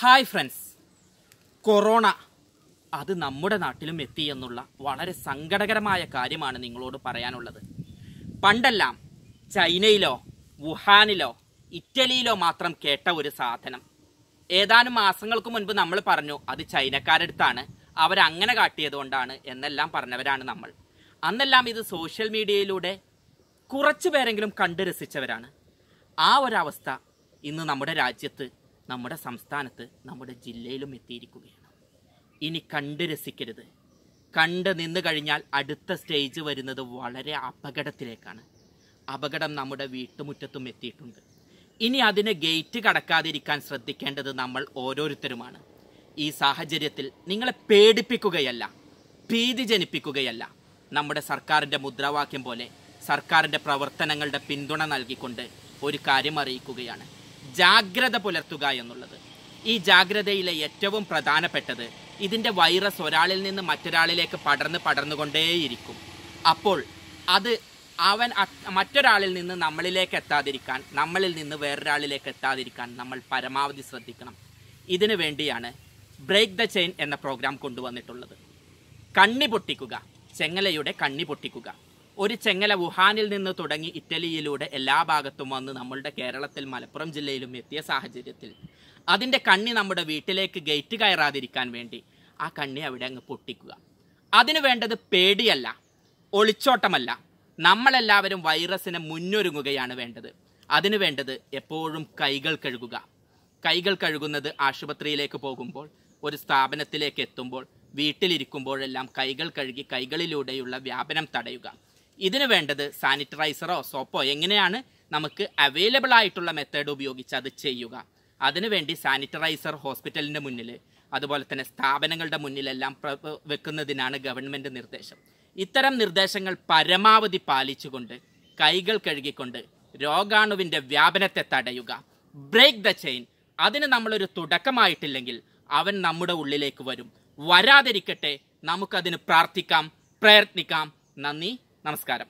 hi friends corona അത് നമ്മുടെ നാട്ടിലും എത്തി എന്നുള്ള വളരെ സങ്കടകരമായ കാര്യമാണ് നിങ്ങളോട് പറയാനുള്ളത് പണ്ടെല്ലാം ചൈനയിലോ വുഹാനിലോ ഇറ്റലിയിലോ മാത്രം കേട്ട ഒരു സാധനം ഏതാനും മാസങ്ങൾക്ക് മുൻപ് നമ്മൾ പറഞ്ഞു അത് ചൈനക്കാരടുത്താണ് അവരങ്ങനെ കാട്ടിയതുകൊണ്ടാണ് എന്നെല്ലാം പറഞ്ഞവരാണ് നമ്മൾ അന്നെല്ലാം ഇത് സോഷ്യൽ മീഡിയയിലൂടെ കുറച്ചു പേരെങ്കിലും കണ്ടു രസിച്ചവരാണ് ആ ഒരവസ്ഥ ഇന്ന് നമ്മുടെ രാജ്യത്ത് നമ്മുടെ സംസ്ഥാനത്ത് നമ്മുടെ ജില്ലയിലും എത്തിയിരിക്കുകയാണ് ഇനി കണ്ട് രസിക്കരുത് കണ്ട് നിന്ന് കഴിഞ്ഞാൽ അടുത്ത സ്റ്റേജ് വരുന്നത് വളരെ അപകടത്തിലേക്കാണ് അപകടം നമ്മുടെ വീട്ടുമുറ്റത്തും എത്തിയിട്ടുണ്ട് ഇനി അതിന് ഗേറ്റ് കടക്കാതിരിക്കാൻ ശ്രദ്ധിക്കേണ്ടത് നമ്മൾ ഓരോരുത്തരുമാണ് ഈ സാഹചര്യത്തിൽ നിങ്ങളെ പേടിപ്പിക്കുകയല്ല ഭീതി ജനിപ്പിക്കുകയല്ല നമ്മുടെ സർക്കാരിൻ്റെ മുദ്രാവാക്യം പോലെ സർക്കാരിൻ്റെ പ്രവർത്തനങ്ങളുടെ പിന്തുണ നൽകിക്കൊണ്ട് ഒരു കാര്യം അറിയിക്കുകയാണ് ജാഗ്രത പുലർത്തുക എന്നുള്ളത് ഈ ജാഗ്രതയിലെ ഏറ്റവും പ്രധാനപ്പെട്ടത് ഇതിൻ്റെ വൈറസ് ഒരാളിൽ നിന്ന് മറ്റൊരാളിലേക്ക് പടർന്ന് പടർന്നുകൊണ്ടേയിരിക്കും അപ്പോൾ അത് അവൻ മറ്റൊരാളിൽ നിന്ന് നമ്മളിലേക്ക് എത്താതിരിക്കാൻ നമ്മളിൽ നിന്ന് വേറൊരാളിലേക്ക് എത്താതിരിക്കാൻ നമ്മൾ പരമാവധി ശ്രദ്ധിക്കണം ഇതിനു വേണ്ടിയാണ് ബ്രേക്ക് ദ ചെയിൻ എന്ന പ്രോഗ്രാം കൊണ്ടുവന്നിട്ടുള്ളത് കണ്ണി പൊട്ടിക്കുക ചെങ്ങലയുടെ കണ്ണി പൊട്ടിക്കുക ഒരു ചെങ്ങല വുഹാനിൽ നിന്ന് തുടങ്ങി ഇറ്റലിയിലൂടെ എല്ലാ ഭാഗത്തും വന്ന് നമ്മളുടെ കേരളത്തിൽ മലപ്പുറം ജില്ലയിലും എത്തിയ സാഹചര്യത്തിൽ അതിൻ്റെ കണ്ണി നമ്മുടെ വീട്ടിലേക്ക് ഗേറ്റ് കയറാതിരിക്കാൻ വേണ്ടി ആ കണ്ണി അവിടെ അങ്ങ് പൊട്ടിക്കുക അതിനു വേണ്ടത് പേടിയല്ല ഒളിച്ചോട്ടമല്ല നമ്മളെല്ലാവരും വൈറസിനെ മുന്നൊരുങ്ങുകയാണ് വേണ്ടത് അതിനു വേണ്ടത് എപ്പോഴും കൈകൾ കഴുകുക കൈകൾ കഴുകുന്നത് ആശുപത്രിയിലേക്ക് പോകുമ്പോൾ ഒരു സ്ഥാപനത്തിലേക്ക് എത്തുമ്പോൾ വീട്ടിലിരിക്കുമ്പോഴെല്ലാം കൈകൾ കഴുകി കൈകളിലൂടെയുള്ള വ്യാപനം തടയുക ഇതിന് വേണ്ടത് സാനിറ്റൈസറോ സോപ്പോ എങ്ങനെയാണ് നമുക്ക് അവൈലബിൾ ആയിട്ടുള്ള മെത്തേഡ് ഉപയോഗിച്ച് അത് ചെയ്യുക അതിനുവേണ്ടി സാനിറ്റൈസർ ഹോസ്പിറ്റലിൻ്റെ മുന്നിൽ അതുപോലെ തന്നെ സ്ഥാപനങ്ങളുടെ മുന്നിലെല്ലാം വെക്കുന്നതിനാണ് ഗവൺമെൻറ് നിർദ്ദേശം ഇത്തരം നിർദ്ദേശങ്ങൾ പരമാവധി പാലിച്ചുകൊണ്ട് കൈകൾ കഴുകിക്കൊണ്ട് രോഗാണുവിൻ്റെ വ്യാപനത്തെ തടയുക ബ്രേക്ക് ദ ചെയിൻ അതിന് നമ്മളൊരു തുടക്കമായിട്ടില്ലെങ്കിൽ അവൻ നമ്മുടെ ഉള്ളിലേക്ക് വരും വരാതിരിക്കട്ടെ നമുക്കതിന് പ്രാർത്ഥിക്കാം പ്രയത്നിക്കാം നന്ദി നമസ്കാരം